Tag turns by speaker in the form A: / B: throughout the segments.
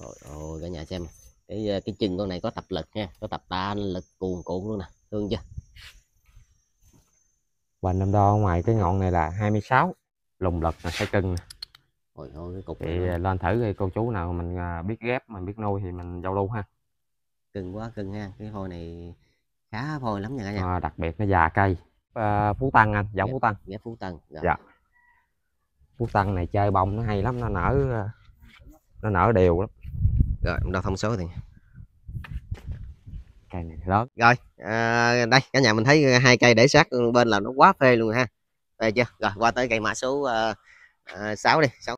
A: rồi ôi cả nhà xem cái ờ, cái chân con này có tập lực nha có tập ta lực cuồn cuộn luôn nè thương chưa và năm đo ngoài cái ngọn này là 26 lùng lực là phải cưng nè Ôi thôi cái cục thì ờ, lên thử coi cô chú nào mình ờ, biết ghép mình biết nuôi thì mình giao lưu ha cưng quá cưng ha cái phôi này khá phôi lắm nha cả nhà à, đặc biệt nó già cây à, phú tăng anh giống phú tăng ghép phú tăng dạ. dạ phú tăng này chơi bông nó hay lắm nó nở nó nở đều lắm rồi mình đo thông số thì cây này lớn rồi à, đây cả nhà mình thấy hai cây để sát bên là nó quá phê luôn ha về chưa rồi qua tới cây mã số uh, uh, 6 đi 6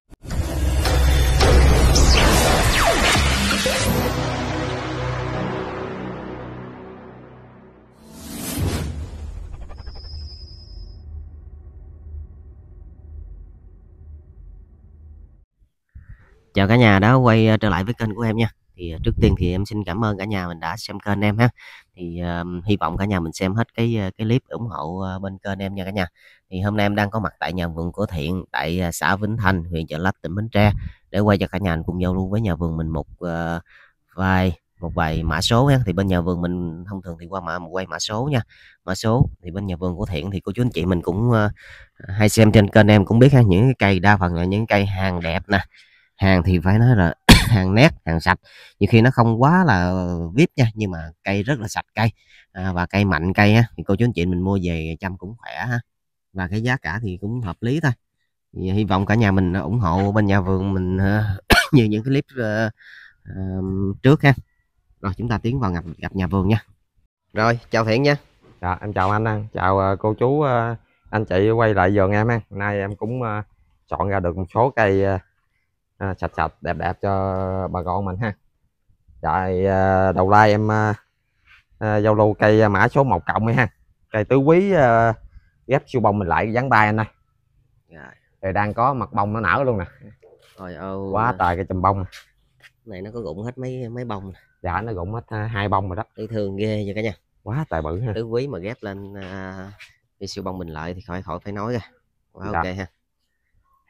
A: chào cả nhà đã quay ờ, trở lại với kênh của em nha thì ờ, trước tiên thì em xin cảm ơn cả nhà mình đã xem kênh em ha thì um, hy vọng cả nhà mình xem hết cái cái clip ủng hộ bên kênh em nha cả nhà thì hôm nay em đang có mặt tại nhà vườn của thiện tại xã Vĩnh Thành huyện Chợ Lách tỉnh Bến Tre để quay cho cả nhà mình cùng giao lưu với nhà vườn mình một uh, vài một vài mã số ha thì bên nhà vườn mình thông thường thì qua mã quay mã số nha mã số thì bên nhà vườn của thiện thì cô chú anh chị mình cũng uh, hay xem trên kênh em cũng biết ha những cái cây đa phần là những cây hàng đẹp nè hàng thì phải nói là hàng nét hàng sạch nhiều khi nó không quá là vip nha nhưng mà cây rất là sạch cây à, và cây mạnh cây á, thì cô chú anh chị mình mua về chăm cũng khỏe ha và cái giá cả thì cũng hợp lý thôi thì hy vọng cả nhà mình ủng hộ bên nhà vườn mình à, như những cái clip uh, uh, trước ha rồi chúng ta tiến vào gặp gặp nhà vườn nha rồi chào thiện nha dạ, em chào anh ăn chào ờ, cô chú anh chị quay lại vườn em ăn nay em cũng chọn ra được một số cây À, sạch sạch đẹp đẹp cho bà con mình ha rồi à, đầu lai em à, giao lưu cây mã số 1 cộng ha cây tứ quý ghép siêu bông mình lại dán bay anh ơi rồi đang có mặt bông nó nở luôn nè Trời ơi. quá trời cái chùm bông này nó có rụng hết mấy mấy bông này. dạ nó rụng hết hai bông rồi đó đi thường ghê vậy cả nhà quá tài bự ha tứ quý mà ghép lên uh, siêu bông mình lại thì khỏi khỏi phải nói ra quá dạ. ok ha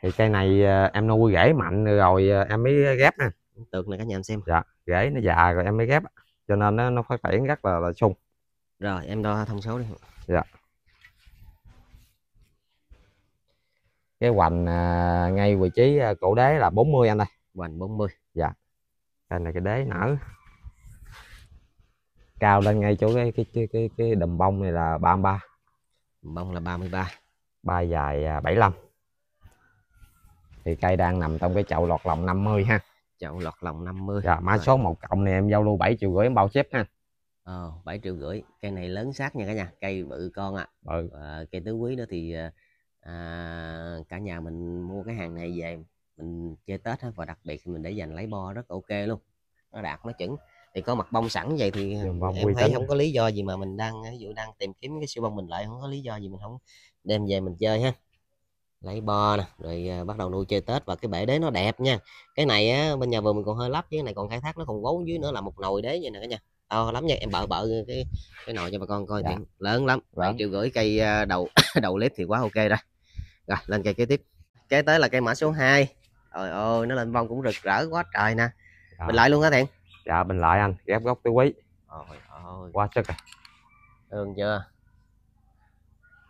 A: thì cây này ờ, em nuôi rễ mạnh rồi ờ, em mới ghép ha tượng này cả nhà em xem dạ rễ nó già rồi em mới ghép cho nên nó, nó phát triển rất là là sung rồi em đo thông số đi dạ cái hoành à, ngay vị trí à, cổ đế là 40 anh đây hoành 40 dạ đây là cái đế nở cao lên ngay chỗ cái cái cái cái, cái đầm bông này là 33 đầm bông là 33 ba dài 75 à, thì cây đang nằm trong cái chậu lọt lòng 50 ha chậu lọt lòng 50 dạ mã số một cộng này em giao lưu 7 triệu gửi em bao xếp ha ờ 7 triệu gửi cây này lớn sát nha cả nhà cây bự con ạ à. ừ. à, cây tứ quý đó thì à, à, cả nhà mình mua cái hàng này về mình chơi tết ha và đặc biệt mình để dành lấy bo rất ok luôn nó đạt nó chuẩn thì có mặt bông sẵn vậy thì em thấy không có lý do gì mà mình đang ví dụ đang tìm kiếm cái siêu bông mình lại không có lý do gì mình không đem về mình chơi ha lấy bo nè rồi à, bắt đầu nuôi chơi tết và cái bể đế nó đẹp nha cái này á, bên nhà vườn mình còn hơi lắp chứ cái này còn khai thác nó còn gấu dưới nữa là một nồi đế vậy nè cả nhà to lắm nha em bợ bợ cái cái nồi cho bà con coi dạ. Chuyện. lớn lắm vâng. triệu gửi cây à, đầu đầu clip thì quá ok rồi rồi lên cây kế tiếp kế tới là cây mã số 2 trời ơi nó lên bông cũng rực rỡ quá trời nè dạ. mình lại luôn á thiện dạ mình lại anh ghép gốc tứ quý trời ơi quá chất rồi à. ương chưa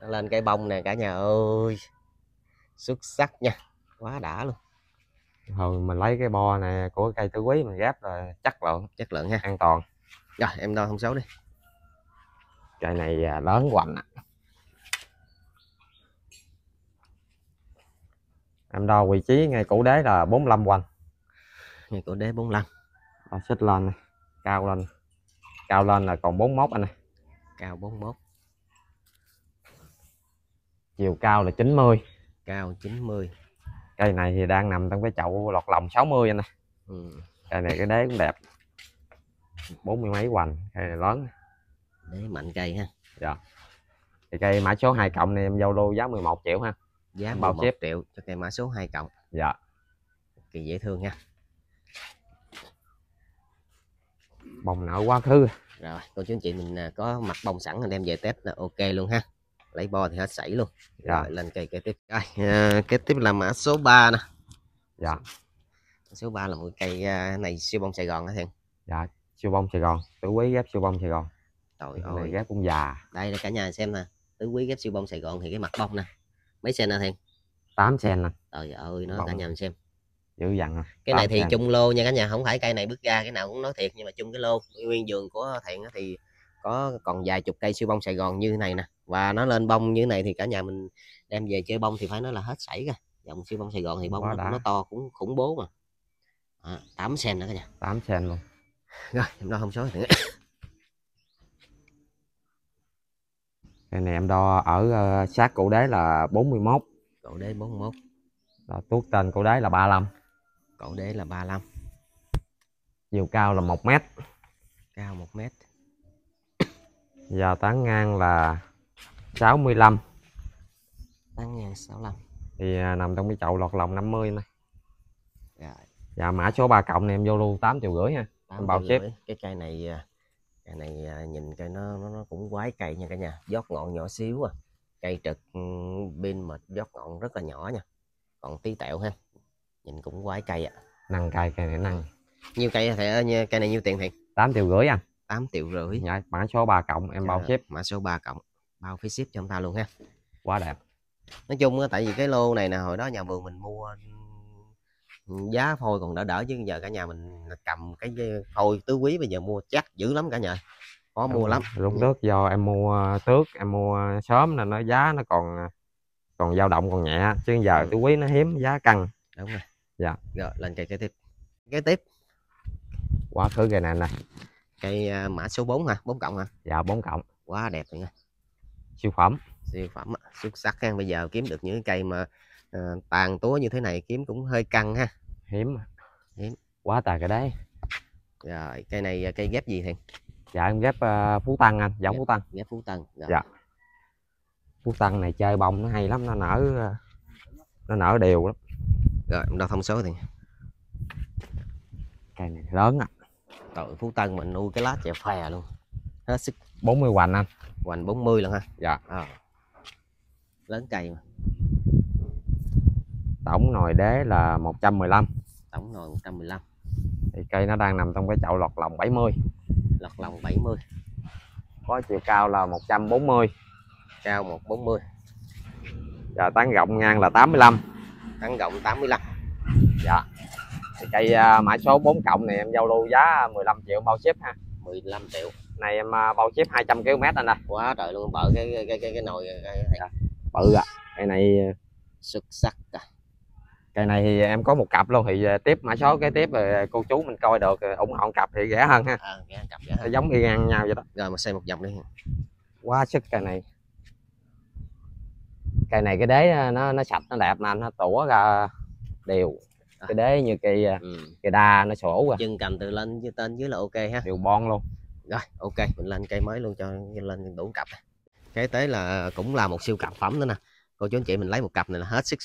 A: lên cây bông nè cả nhà ơi xuất sắc nha quá đã luôn hồi mình lấy cái bo này của cây tứ quý mình ghép là chất lượng, chất lượng ha an toàn rồi em đo thông số đi cây này à, lớn hoành em đo vị trí ngay củ đế là 45 hoành ngay củ đế 45 Đó, xích lên này. cao lên cao lên là còn 41 anh này cao 41 chiều cao là 90 cao 90 cây này thì đang nằm trong cái chậu lọt lòng 60 anh nè ừ. cây này cái đế cũng đẹp bốn mươi mấy hoành cây này lớn đế mạnh cây ha dạ thì cây mã số 2 cộng này em giao lô giá 11 triệu ha giá bao ship triệu cho cây mã số 2 cộng dạ kỳ dễ thương nha bông nở quá thư rồi cô chú chị mình à, có mặt bông sẵn anh em về test là ok luôn ha lấy bo thì hết sảy luôn dạ. rồi lên cây kế tiếp rồi, à, cái tiếp là mã số 3 nè dạ số 3 là một cây à, này siêu bông Sài Gòn hả Thiện dạ siêu bông Sài Gòn tứ quý ghép siêu bông Sài Gòn trời ơi này ghép cũng già đây là cả nhà xem nè tứ quý ghép siêu bông Sài Gòn thì cái mặt bông nè mấy sen nè Thiện 8 sen nè trời ơi nó bông. cả nhà mình xem dữ dằn à. cái này thì sen. chung lô nha cả nhà không phải cây này bước ra cái nào cũng nói thiệt nhưng mà chung cái lô nguyên vườn của Thiện thì có còn vài chục cây siêu bông Sài Gòn như thế này nè và nó lên bông như thế này thì cả nhà mình đem về chơi bông thì phải nói là hết sảy rồi dòng siêu bông Sài Gòn thì bông nó, nó to cũng khủng bố mà à, 8 sen nữa cả nhà 8 sen luôn rồi em đo không số nữa cái này em đo ở ờ, sát cổ đế là 41 Cổ đế 41 Đó, Tuốt tên cổ đế là 35 Cổ đế là 35 Chiều cao là 1 mét Cao 1 mét giờ tán ngang là 65 tán ngang 65 thì à, nằm trong cái chậu lọt lòng 50 này rồi. dạ mã số 3 cộng này em vô luôn 8 triệu rưỡi ha em bao chép cái cây này à, cây này à, nhìn cây nó nó, cũng quái cây nha cả nhà giót ngọn nhỏ xíu à cây trực ừ, pin mà giót ngọn rất là nhỏ nha còn tí tẹo ha nhìn cũng quái cây ạ à. năng cây cây này năng ừ. nhiều cây thì cây này nhiêu tiền thì 8 triệu rưỡi anh à? 8 triệu rưỡi Dạ, mã số 3 cộng em bao dạ, ship mã số 3 cộng bao phí ship cho ông ta luôn ha quá đẹp nói chung á tại vì cái lô này nè hồi đó nhà vườn mình mua ừ, giá phôi còn đỡ đỡ chứ giờ cả nhà mình cầm cái phôi tứ quý bây giờ mua chắc dữ lắm cả nhà khó mua lắm lúc trước do em mua tước em mua sớm nên nó giá nó còn còn dao động còn nhẹ chứ giờ ừ. tứ quý nó hiếm giá căng đúng rồi dạ rồi lên cây kế tiếp kế tiếp quá khứ cây này nè cây à, mã số 4 hả bốn cộng hả dạ bốn cộng quá đẹp rồi nha siêu phẩm siêu phẩm xuất sắc ha bây giờ kiếm được những cây mà à, tàn túa như thế này kiếm cũng hơi căng ha hiếm hiếm quá tàn cái đấy rồi cây này à, cây ghép gì thì dạ em ghép uh, phú tăng anh giống phú tăng ghép phú tăng rồi. dạ phú tăng này chơi bông nó hay lắm nó nở nó nở đều lắm rồi em đo thông số thì cây này lớn ạ à. Tội Phú Tân mình nuôi cái lá chè phè luôn Hết sức 40 hoành anh Hoành 40 lần ha Dạ à. Lớn cây mà Tổng nồi đế là 115 Tổng nồi 115 Thì cây nó đang nằm trong cái chậu lọt lòng 70 Lọt lòng 70 Có chiều cao là 140 Cao 140 và dạ, tán rộng ngang là 85 Tán rộng 85 Dạ thì cây à, mã số 4 cộng này em giao lưu giá 15 triệu bao ship ha 15 triệu này em à, bao ship 200 km anh nè quá trời luôn bự cái cái cái cái, cái nồi dạ. bự à cây này xuất sắc à. cây này thì em có một cặp luôn thì à, tiếp mã số cái tiếp rồi cô chú mình coi được ủng hộ cặp thì rẻ hơn ha à, cặp rẻ hơn. giống y ngang nhau vậy đó rồi mà xem một vòng đi quá sức cây này cây này cái đế nó nó sạch nó đẹp nè anh nó tủa ra đều cái đế như cây à, ừ. cây đa nó sổ rồi chân cầm từ lên như tên dưới là ok ha đều bon luôn rồi ok mình lên cây mới luôn cho lên đủ cặp cái tế là cũng là một siêu cặp phẩm nữa nè cô chú anh chị mình lấy một cặp này là hết sức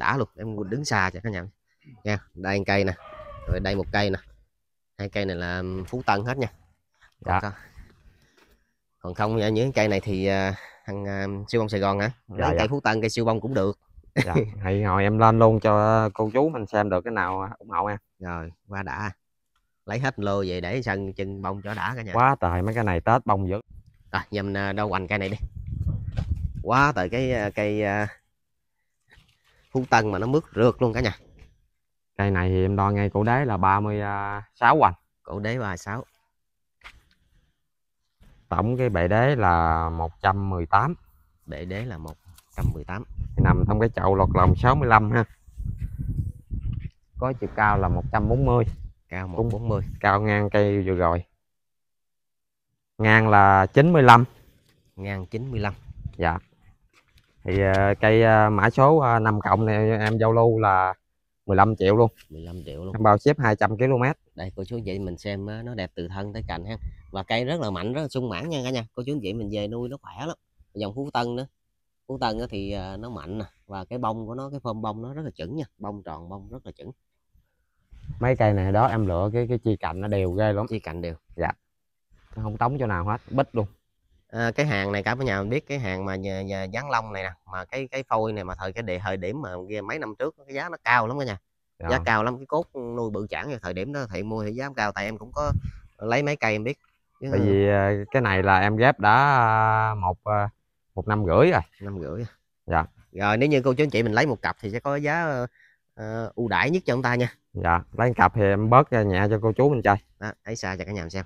A: đã luôn em đứng xa cho các nhà nha đây cây nè rồi đây một cây nè hai cây này là phú tân hết nha dạ. còn, còn không những cây này thì à, thằng à, siêu bông sài gòn hả dạ, dạ. cây phú tân cây siêu bông cũng được dạ thì hồi em lên luôn cho cô chú mình xem được cái nào ủng hộ em rồi qua đã lấy hết lô về để sân chân bông cho đã cả nhà quá trời mấy cái này tết bông dữ rồi nhầm ờ, đâu hoành cây này đi quá trời cái ờ, cây ờ, phú tân mà nó mướt rượt luôn cả nhà cây này thì em đo ngay cổ đế là 36 à, hoành cổ đế 36 tổng cái bệ đế là 118 bệ đế là 118 nằm trong cái chậu lọt lòng 65 ha có chiều cao là 140 cao 140 cao ngang cây vừa rồi ngang là 95 ngang 95 dạ thì ờ, cây ờ, mã số 5 ờ, cộng này em giao lưu là 15 triệu luôn 15 triệu luôn em bao xếp 200 km đây cô chú vậy mình xem nó đẹp từ thân tới cạnh ha và cây rất là mạnh rất là sung mãn nha cả nhà cô chú anh chị mình về nuôi nó khỏe lắm dòng phú tân nữa cuốn tân thì ờ, nó mạnh nè và cái bông của nó cái phơm bông nó rất là chuẩn nha bông tròn bông rất là chuẩn mấy cây này đó em lựa cái cái chi cạnh nó đều ghê lắm chi cạnh đều dạ không tống chỗ nào hết bít luôn à, cái hàng này cả với nhà mình biết cái hàng mà nhà, nhà dán lông này nè mà cái cái phôi này mà thời cái địa thời điểm mà mấy năm trước cái giá nó cao lắm cả nhà dạ. giá cao lắm cái cốt nuôi bự chản thời điểm đó thì mua thì giá cao tại em cũng có lấy mấy cây em biết Chứ tại vì ờ, cái này là em ghép đã một một năm rưỡi rồi năm rưỡi dạ rồi nếu như cô chú anh chị mình lấy một cặp thì sẽ có giá uh, ưu đãi nhất cho ông ta nha dạ lấy một cặp thì em bớt nhẹ cho cô chú mình chơi đó ấy xa cho cả nhà mình xem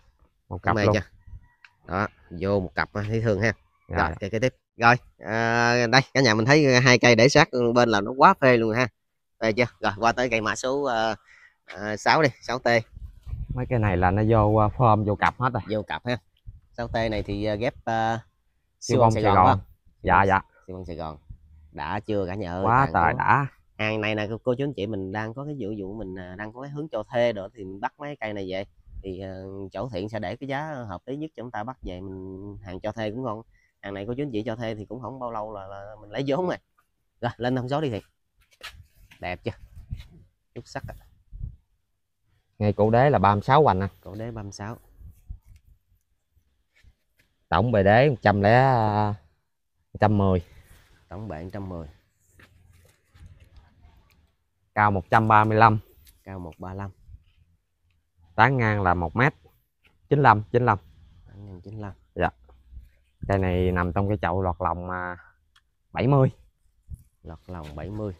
A: một cặp Mê luôn đó vô một cặp ờ, thấy thường ha dạ. rồi chơi cái tiếp rồi à, đây cả nhà mình thấy hai cây để sát bên là nó quá phê luôn ha phê chưa rồi qua tới cây mã số uh, 6 đi 6 t mấy cái này là nó vô form vô cặp hết rồi vô cặp ha 6 t này thì ghép uh, siêu bông sài, sài gòn, dạ dạ siêu bông sài gòn đã chưa cả nhà ơi quá trời đã hàng này nè cô chú anh chị mình đang có cái vụ vụ mình à, đang có cái hướng cho thuê đó thì mình bắt mấy cây này về thì uh, chỗ thiện sẽ để cái giá hợp lý nhất cho chúng ta bắt về mình hàng cho thuê cũng ngon hàng này cô chú anh chị cho thuê thì cũng không bao lâu là, là mình lấy vốn rồi rồi lên thông số đi thiện đẹp chưa chút sắc ngay cổ đế là 36 hoành anh à. cổ đế 36 tổng bề đế 100 110 à, tổng bề 110 cao 135 cao 135 tán ngang là 1 mét 95 95 tán ngang 95 dạ cây này nằm trong cái chậu lọt lòng mà 70 lọt lòng 70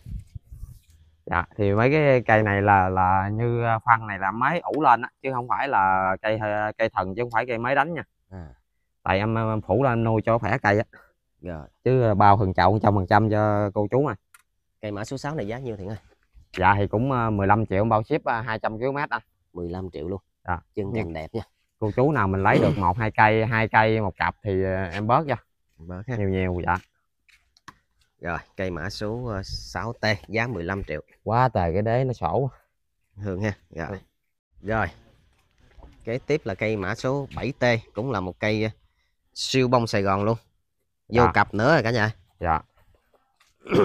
A: dạ thì mấy cái cây này là là như phân này là máy ủ lên á chứ không phải là cây à, cây thần chứ không phải cây máy đánh nha à tại em, ờ, em phủ lên nuôi cho khỏe cây á rồi chứ ờ, bao phần chậu trăm phần trăm cho cô chú mà cây mã số 6 này giá nhiêu thiện ơi dạ thì cũng 15 ờ, triệu bao ship 200 km anh 15 triệu luôn à. chân cành dạ. đẹp nha cô chú nào mình lấy được một hai cây hai cây một cặp thì em bớt cho bớt ha. nhiều nhiều dạ rồi cây mã số 6T giá 15 triệu quá tề cái đế nó sổ thường ha rồi ừ. rồi kế tiếp là cây mã số 7T cũng là một cây siêu bông Sài Gòn luôn vô dạ. cặp nữa rồi cả nhà dạ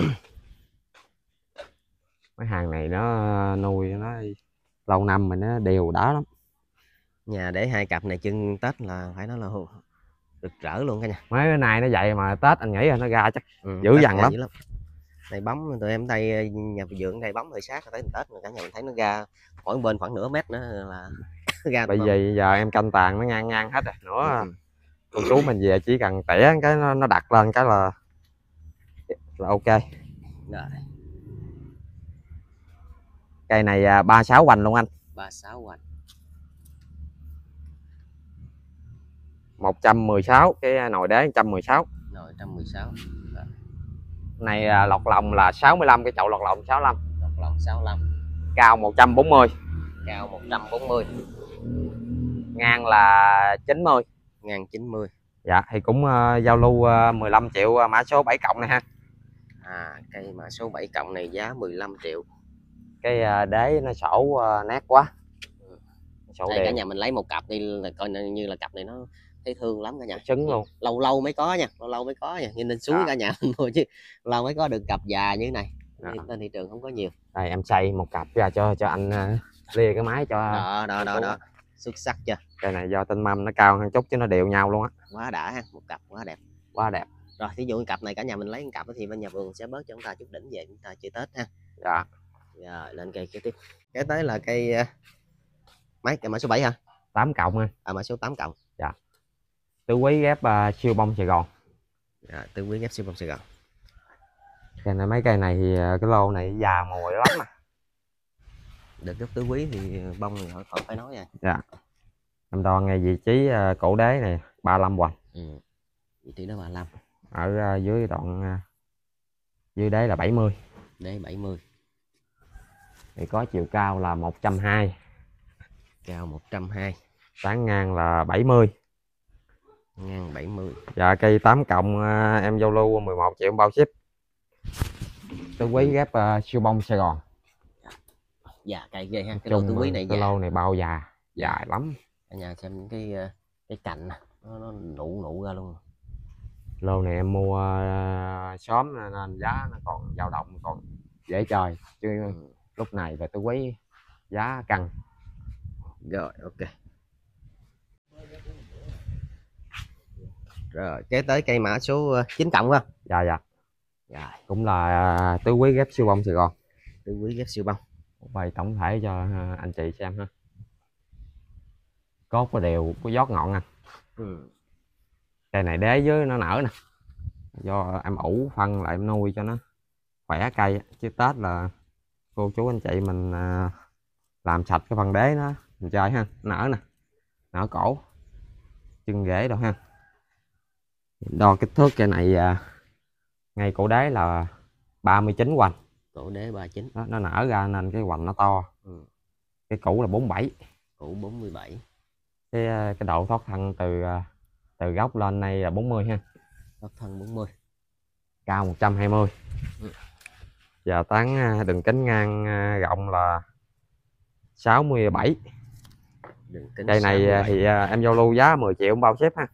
A: mấy hàng này nó nuôi nó lâu năm mà nó đều đá lắm nhà để hai cặp này chân tết là phải nói là rực rỡ luôn cả nhà mấy bữa nay nó vậy mà tết anh nghĩ là nó ra chắc ừ, dữ dằn lắm. lắm này bấm tụi em tay nhà dưỡng đây bấm hơi sát tới tết mà cả nhà mình thấy nó ra mỗi bên khoảng nửa mét nữa là ra Bây vì giờ em canh tàn nó ngang ngang hết rồi nữa ừ con chú ừ. mình về chỉ cần tẻ cái nó, nó đặt lên cái là là ok rồi. cây này à, ba sáu hoành luôn anh ba sáu hoành 116 cái nồi đế 116 nồi 116 Đó. này à, lọt lòng là 65 cái chậu lọt lòng 65 lọt lòng 65 cao 140 cao 140 ngang là 90 ngàn 1090 dạ thì cũng uh, giao lưu uh, ờ, 15 triệu uh, mã số 7 cộng này ha à cây mã số 7 cộng này giá 15 triệu cái uh, đế nó sổ uh, nát quá ừ.
B: sổ Đây, cả nhà mình lấy
A: một cặp đi là coi như là cặp này nó thấy thương lắm cả nhà trứng luôn lâu lâu mới có nha lâu lâu mới có nha nhìn lên xuống à. cả nhà thôi chứ lâu mới có được cặp già như thế này à. Dạ. trên thị trường không có nhiều đây em xây một cặp ra cho cho anh uh, lia cái máy cho đó đó đó, đó xuất sắc chưa cây này do tinh mâm nó cao hơn chút chứ nó đều nhau luôn á quá đã ha một cặp quá đẹp quá đẹp rồi thí dụ cặp này cả nhà mình lấy cặp thì bên nhà vườn sẽ bớt cho chúng ta chút đỉnh về chúng ta chơi tết ha dạ rồi lên cây kế tiếp kế tới là cây ờ, mấy cây mã số 7 ha 8 cộng ha à mã số 8 cộng dạ tư quý ghép uh, siêu bông sài gòn dạ, tư quý ghép siêu bông sài gòn cây này mấy cây này thì ờ, cái lô này già mồi lắm mà được gấp tứ quý thì bông thì khỏi phải nói rồi dạ em đo ngay vị trí ờ, cổ đế này 35 hoành ừ. vị trí đó 35 ở ờ, dưới đoạn ờ, dưới đế là 70 đế 70 thì có chiều cao là 120 cao 120 sáng ngang là 70 ngang 70 dạ cây 8 cộng em giao lưu 11 triệu bao ship tôi quý ghép uh, siêu bông Sài Gòn dạ, dạ cây ghê ha cái lô túi quý này cái dạ. lô này bao già dài lắm nhà xem những cái ờ, cái cành nó, nó nụ nụ ra luôn lô này em mua ờ, xóm sớm nên giá nó còn dao động còn dễ trời chứ ừ. lúc này về tôi quý giá căng rồi ok rồi kế tới cây mã số 9 ờ, cộng không dạ dạ dạ cũng là tứ quý ghép siêu bông sài gòn tứ quý ghép siêu bông bày tổng thể cho anh chị xem ha cốt có đều có giót ngọn anh à. ừ. cây này đế với nó nở nè do em ủ phân lại em nuôi cho nó khỏe cây chứ tết là cô chú anh chị mình à, làm sạch cái phần đế nó mình chơi ha nở nè nở cổ chân rễ đâu ha đo kích thước cây này à, ngay cổ đế là 39 hoành cổ đế 39 chín, nó nở ra nên cái hoành nó to ừ. cái cũ là 47 cũ 47 cái ờ, cái độ thoát thân từ ờ, từ gốc lên đây là 40 ha thoát thân 40 cao 120 ừ. và tán ờ, đường kính ngang rộng là 67 đường kính cây này thì em giao lưu giá 10 triệu bao xếp ha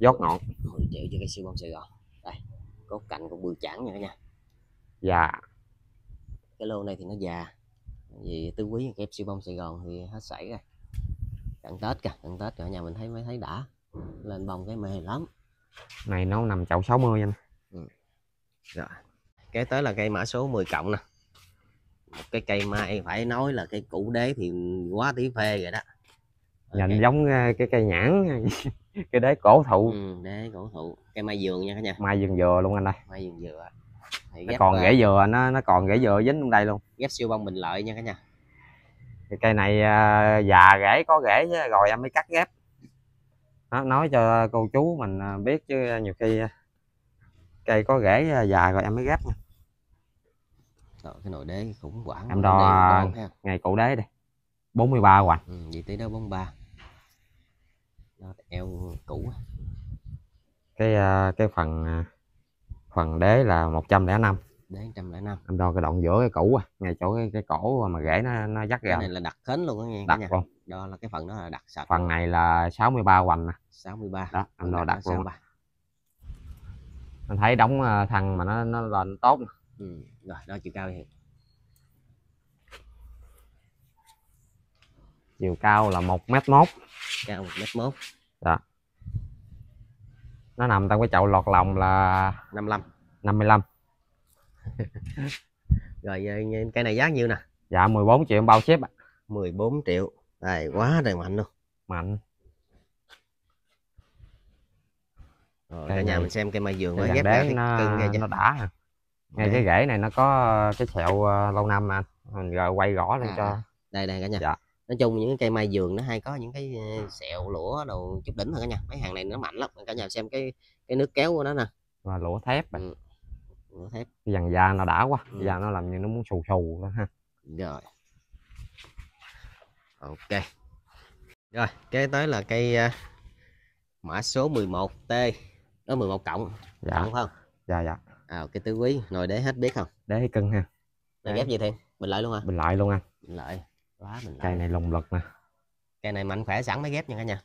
A: giót ngọn 10 triệu cho cây siêu bông Sài Gòn đây cốt cạnh cũng bươi chản nha cả nhà dạ cái lô này thì nó già vì tứ quý kép siêu bông Sài Gòn thì hết sảy rồi ăn tết kìa ăn tết cả nhà mình thấy mới thấy đã lên bông cái mê lắm này nó nằm chậu 60 anh ừ. rồi kế tới là cây mã số 10 cộng nè một cái cây mai phải nói là cây cũ đế thì quá tí phê rồi đó nhìn dạ, okay. giống ờ, cái cây nhãn cái đế cổ thụ ừ, đế cổ thụ cây mai vườn nha cả nhà mai vườn dừa luôn anh ơi mai vườn dừa nó còn rễ ờ, dừa nó nó còn rễ dừa dính trong đây luôn ghép siêu bông bình lợi nha cả nhà thì cây này à, già rễ có rễ rồi em mới cắt ghép đó, nói cho cô chú mình à, biết chứ nhiều khi à, cây có rễ à, già rồi em mới ghép nha Trời, cái nồi đế khủng hoảng em đo đế ngày cụ đế đây 43 hoành ừ, vậy tí đó 43 đó, eo cũ cái cái phần phần đế là 105 đến 105 em đo cái đoạn giữa cái cũ à ngay chỗ cái, cái cổ mà rễ nó nó dắt ra này là đặt khến luôn á nghe đặt luôn đo là cái phần đó là đặt sạch phần này là 63 hoành nè à. 63 đó em đo đặt, đặt luôn anh thấy đóng ờ, thằng mà nó nó lên tốt ừ. rồi đó chiều cao thì chiều cao là 1 mét mốt cao 1 mét mốt đó dạ. nó nằm trong cái chậu lọt lòng là 55 55 rồi cái này giá nhiêu nè dạ 14 triệu bao xếp ạ 14 triệu đây quá đầy mạnh luôn mạnh rồi cả nhà mình xem cây mai dường với ghép đá nó, cưng nghe nó đã hả? ngay cái rễ này nó có ờ, cái sẹo uh, lâu năm mà mình rồi quay rõ lên à, cho à. đây đây cả nhà dạ. nói chung những cây mai giường nó hay có những cái ờ, sẹo lũa đồ chút đỉnh thôi cả nhà mấy hàng này nó mạnh lắm cả nhà xem cái cái nước kéo của nó nè và lũa thép ừ. Nửa thép. Dàn da nó đã quá, ừ. da nó làm như nó muốn xù xù đó ha. Rồi. Ok. Rồi, kế tới là cây uh, à, mã số 11T. Đó 11 cộng. Dạ. Cộng không? Dạ dạ. À cái tứ quý ngồi để hết biết không? Để hết cân ha.
B: Để ghép gì thì? Bình
A: lợi luôn hả? Bình lợi luôn anh. Bình lợi. Quá bình lợi. Cây này lồng lực nè. Cây này mạnh khỏe sẵn mới ghép nha cả nhà.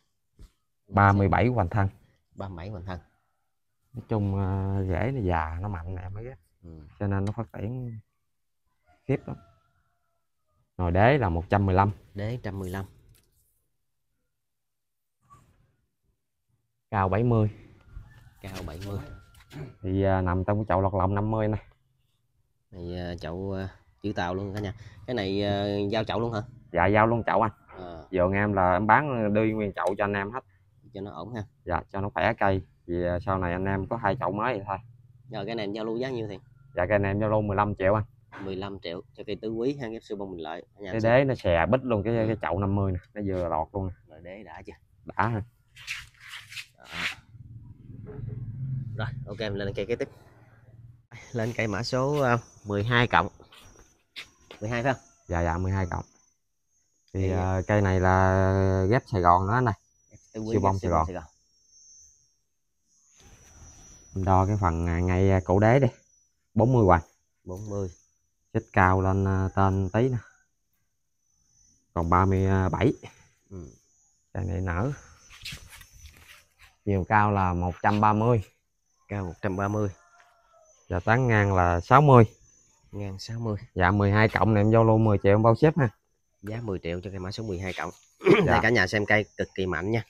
A: 37 hoàn thân. 37 hoàn thân nói chung ờ, rễ nó già nó mạnh em mới ghét ừ. cho nên nó phát triển tiếp lắm nồi đế là 115 đế 115 cao 70 cao 70 thì uh, nằm trong cái chậu lọt lòng 50 này này uh, chậu uh, chữ tàu luôn cả nhà cái này uh, giao chậu luôn hả dạ giao luôn chậu anh à. dường em là em bán đưa nguyên chậu cho anh em hết cho nó ổn ha dạ cho nó khỏe cây vì à, sau này anh em có hai chậu mới thì thôi rồi cái này giao lưu giá nhiêu thì dạ cái này em giao lưu 15 triệu anh 15 triệu cho cây tứ quý ha ghép siêu bông mình lợi cái đế nó xè bít luôn cái, cái ừ. chậu 50 này nó vừa lọt luôn
B: rồi đế đã chưa
A: đã ha rồi ok mình lên cây kế tiếp lên cây mã số 12 à, cộng 12 phải không dạ dạ 12 cộng thì, thì... Uh, cây này là ghép Sài Gòn đó này siêu bông Sài Gòn, Sài Gòn mình đo cái phần à, ngay à, cổ đế đi 40 hoành 40 chích cao lên à, tên tí nè còn 37 ừ. cái này nở chiều cao là 130 cao 130 và tán ngang là 60 ngang 60 dạ 12 cộng này em giao lô 10 triệu em bao xếp ha giá 10 triệu cho cây mã số 12 cộng dạ. cả nhà xem cây cực kỳ mạnh nha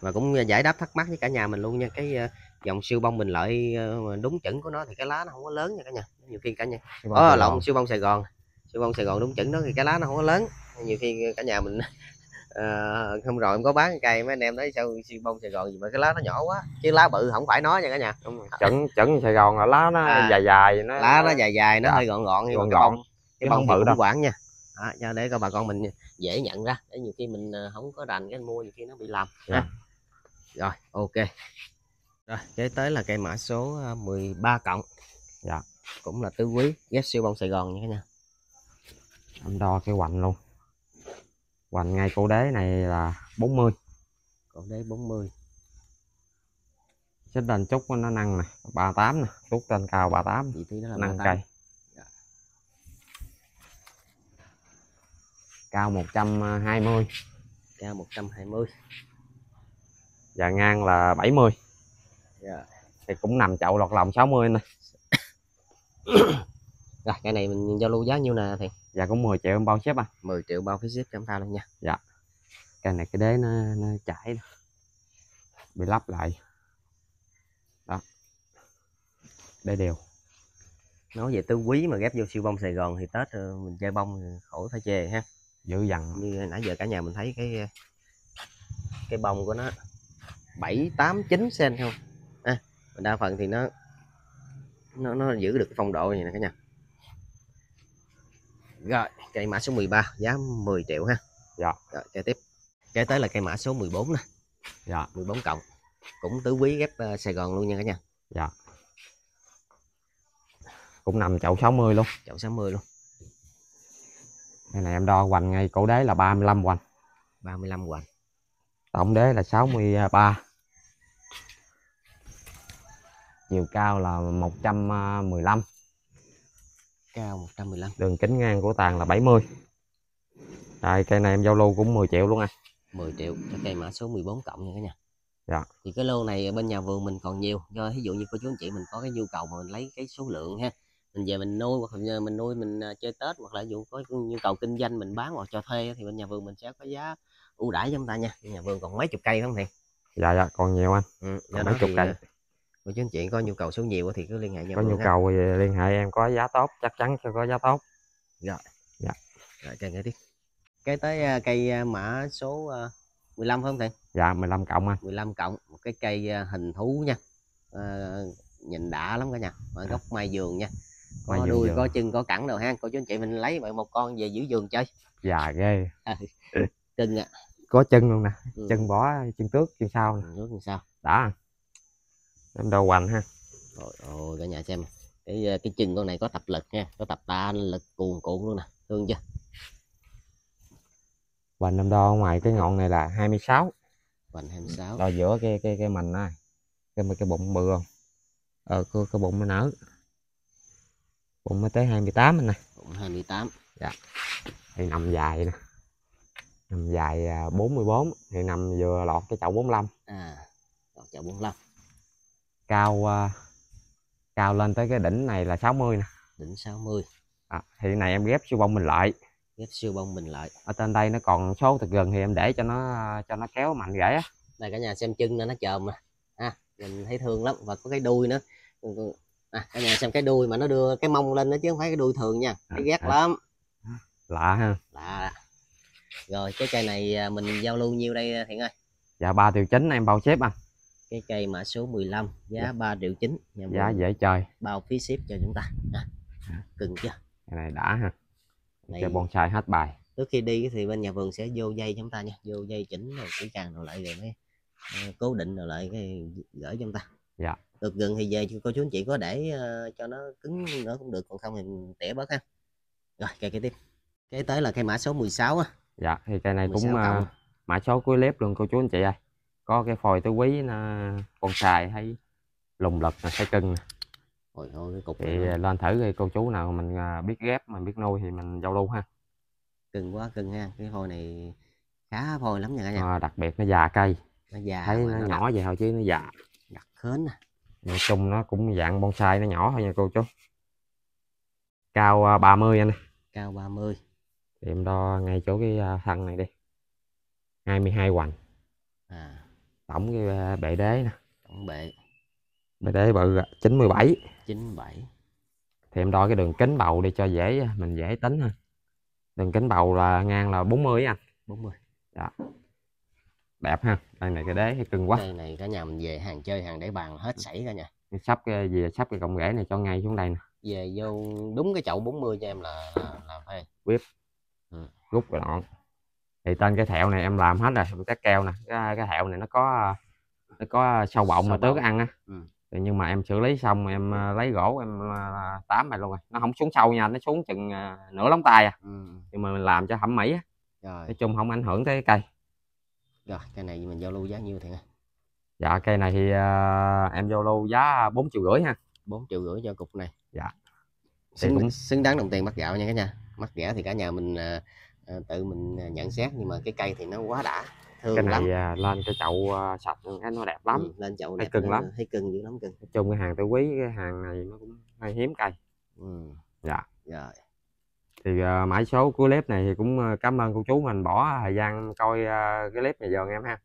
A: và cũng giải đáp thắc mắc với cả nhà mình luôn nha cái dòng siêu bông bình lợi ờ, đúng chuẩn của nó thì cái lá nó không có lớn nha cả nhà nhiều khi cả nhà ờ lộn siêu bông sài gòn siêu bông sài gòn đúng chuẩn đó thì cái lá nó không có lớn nhiều khi cả nhà mình uh, không ờ, rồi em có bán cây mấy anh em thấy sao siêu bông sài gòn gì mà cái lá nó nhỏ quá chứ lá bự không phải nói nha cả nhà chuẩn chuẩn sài gòn là lá nó à, dài dài nó lá nó dài dài nó dạ. hơi gọn gọn gọn gọn cái bông bự đâu quản nha đó, cho để cho bà con mình dễ nhận ra để nhiều khi mình không ờ, có rành cái mua nhiều khi nó bị làm yeah. Dạ. rồi ok rồi, kế tới là cây mã số 13 ờ, cộng. Dạ. Cũng là tứ quý, ghép siêu bông Sài Gòn nha cả nhà. Em đo cái hoành luôn. Hoành ngay cổ đế này là 40. Cổ đế 40. Xích lên chút nó nâng nè, 38 nè, chút trên cao 38. Vị trí đó là nâng 38. cây. Dạ. Cao 120. Cao 120. Và ngang là 70. Dạ. thì cũng nằm chậu lọt lòng 60 mươi rồi cái này mình giao lưu giá nhiêu nè thì dạ cũng 10 triệu bao xếp à 10 triệu bao phí xếp cho chúng luôn nha dạ cái này cái đế nó, nó chảy bị lắp lại đó để đều nói về tứ quý mà ghép vô siêu bông Sài Gòn thì Tết ờ, mình chơi bông thì khỏi phải chê ha dữ dằn như nãy giờ cả nhà mình thấy cái cái bông của nó bảy tám chín cm không đa phần thì nó nó nó giữ được phong độ này nè cả nhà rồi cây mã số 13 giá 10 triệu ha dạ rồi cây tiếp kế tới là cây mã số 14 nè dạ 14 cộng cũng tứ quý ghép uh, Sài Gòn luôn nha cả nhà dạ cũng nằm chậu 60 luôn chậu 60 luôn cái này em đo hoành ngay cổ đế là 35 hoành 35 hoành tổng đế là 63 chiều cao là 115 cao 115 đường kính ngang của tàn là 70 rồi cây này em giao lưu cũng 10 triệu luôn à 10 triệu cho cây mã số 14 cộng nha cả nhà dạ. thì cái lô này bên nhà vườn mình còn nhiều do ví dụ như cô chú anh chị mình có cái nhu cầu mà mình lấy cái số lượng ha mình về mình nuôi hoặc là mình nuôi mình à, chơi tết hoặc là dụ có nhu cầu kinh doanh mình bán hoặc cho thuê thì bên nhà vườn mình sẽ có giá ưu đãi cho chúng ta nha nhà vườn còn mấy chục cây không thì dạ dạ còn nhiều anh ừ, còn mấy chục cây à, và chứ anh chị có nhu cầu số nhiều thì cứ liên hệ nhau có nhu cầu thì liên hệ em có giá tốt chắc chắn sẽ có giá tốt rồi dạ rồi càng nghe tiếp cái tới à, cây à, mã số 15 à, phải không thầy dạ 15 cộng anh 15 cộng một cái cây hình thú nha à, nhìn đã lắm cả nhà ở dạ. gốc mai giường nha có mai đuôi giường. có chân có cẳng đồ ha cô chú anh chị mình lấy vậy một con về giữ giường chơi dạ ghê à, ừ, chân ạ à. có chân luôn nè ừ. chân bó chân trước chân sau nè. trước chân sau đã em đầu hoành ha rồi ôi cả nhà xem cái ờ, cái chân con này có tập lực nha có tập ta lực cuồn cuộn luôn nè thương chưa hoành em đo ngoài cái ngọn này là 26 hoành 26 đo giữa cái cái cái mành này cái cái bụng bự không ờ cái, cái bụng nó nở bụng mới tới 28 anh nè bụng 28 dạ thì nằm dài nè nằm dài 44 à, thì nằm vừa lọt cái chậu 45 à lọt chậu 45 cao à, cao lên tới cái đỉnh này là 60 nè đỉnh 60 à, hiện này em ghép siêu bông mình lại ghép siêu bông mình lại ở trên đây nó còn số thật gần thì em để cho nó cho nó kéo mạnh rễ á đây cả nhà xem chân nữa nó chồm mà à, mình thấy thương lắm và có cái đuôi nữa à, cả nhà xem cái đuôi mà nó đưa cái mông lên đó chứ không phải cái đuôi thường nha cái à, ghét à, lắm lạ ha lạ rồi cái cây này à, mình giao lưu nhiêu đây thiện ơi dạ ba triệu chín em bao xếp anh à cái cây mã số 15 giá dạ. 3 triệu 9 Nhà giá dễ chơi bao phí ship cho chúng ta à, cưng chưa cái này đã ha Đây, cho bonsai hết bài trước khi đi thì bên nhà vườn sẽ vô dây chúng ta nha vô dây chỉnh rồi kỹ càng rồi lại rồi mới ờ, cố định rồi lại cái gửi cho chúng ta dạ được gần thì về cô chú anh chị có để uh, cho nó cứng nữa cũng được còn không thì tẻ tỉa bớt ha rồi cây kế tiếp kế tới là cây mã số 16 á dạ thì cây này cũng uh, mã số cuối clip luôn cô chú anh chị ơi có cái phôi tứ quý nó con xài thấy lùng lật là thấy cưng Ôi, thôi, cái cục thì à, lên thử cái cô chú nào mình à, biết ghép mình biết nuôi thì mình giao lưu ha cưng quá cưng ha cái phôi này khá phôi lắm nha cả nhà à, đặc biệt nó già cây nó già thấy nó, nó nhỏ vậy thôi chứ nó già đặc khến nè. À. nói chung nó cũng dạng bonsai nó nhỏ thôi nha cô chú cao 30 anh cao 30 thì em đo ngay chỗ cái thân này đi 22 hoành à tổng cái ờ, bệ đế nè tổng bệ bệ đế bự 97 97 thì em đo cái đường kính bầu để cho dễ mình dễ tính ha đường kính bầu là ngang là 40 anh 40 đó đẹp ha đây này cái đế cưng quá đây này cả nhà mình về hàng chơi hàng để bàn hết sảy cả nhà sắp cái gì sắp cái cọng rễ này cho ngay xuống đây nè về vô đúng cái chậu 40 cho em là là, là phê whip ừ. rút rồi đoạn thì tên cái thẹo này em làm hết rồi các keo nè cái, cái thẹo này nó có nó có sâu bọng mà tước ăn á ừ. nhưng mà em xử lý xong em à, lấy gỗ em à, tám này luôn rồi nó không xuống sâu nha nó xuống chừng à, nửa lóng tay à ừ. nhưng mà mình làm cho thẩm mỹ á nói chung không ảnh hưởng tới cây rồi cây này mình giao lưu giá nhiêu thì nha dạ cây này thì uh, em giao lưu giá 4 triệu rưỡi ha 4 triệu rưỡi cho cục này dạ xứng, cũng... xứng đáng đồng tiền bắt gạo nha cả nhà mắc rẻ thì cả nhà mình uh, Ờ, tự mình ờ, nhận xét nhưng mà cái cây thì nó quá đã thương cái này lắm. À, lên cái chậu ờ, sạch cái nó đẹp lắm ừ, lên chậu đẹp thấy cưng lắm thấy cưng dữ lắm cưng nói chung cái hàng tôi quý cái hàng này nó cũng hơi hiếm cây ừ. dạ rồi thì uh, mãi số của clip này thì cũng cảm ơn cô chú mình bỏ thời gian coi uh, cái clip này giờ em ha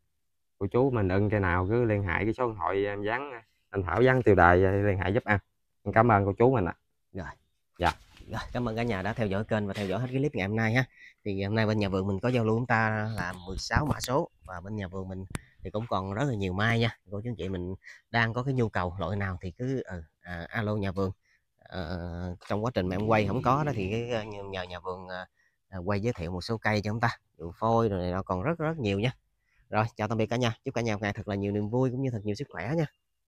A: cô chú mình ưng cây nào cứ liên hệ cái số điện thoại em dán anh thảo dán tiêu đài liên hệ giúp em cảm ơn cô chú mình ạ à. rồi dạ rồi, cảm ơn cả nhà đã theo dõi kênh và theo dõi hết cái clip ngày hôm nay ha. Thì hôm nay bên nhà vườn mình có giao lưu chúng ta là 16 mã số và bên nhà vườn mình thì cũng còn rất là nhiều mai nha. Cô chú anh chị mình đang có cái nhu cầu loại nào thì cứ ừ, à, alo nhà vườn. À, trong quá trình mà em quay không có đó thì cái, ờ, nhờ nhà vườn à, quay giới thiệu một số cây cho chúng ta, dù phôi rồi này nó còn rất rất nhiều nha. Rồi chào tạm biệt cả nhà, chúc cả nhà một ngày thật là nhiều niềm vui cũng như thật nhiều sức khỏe nha.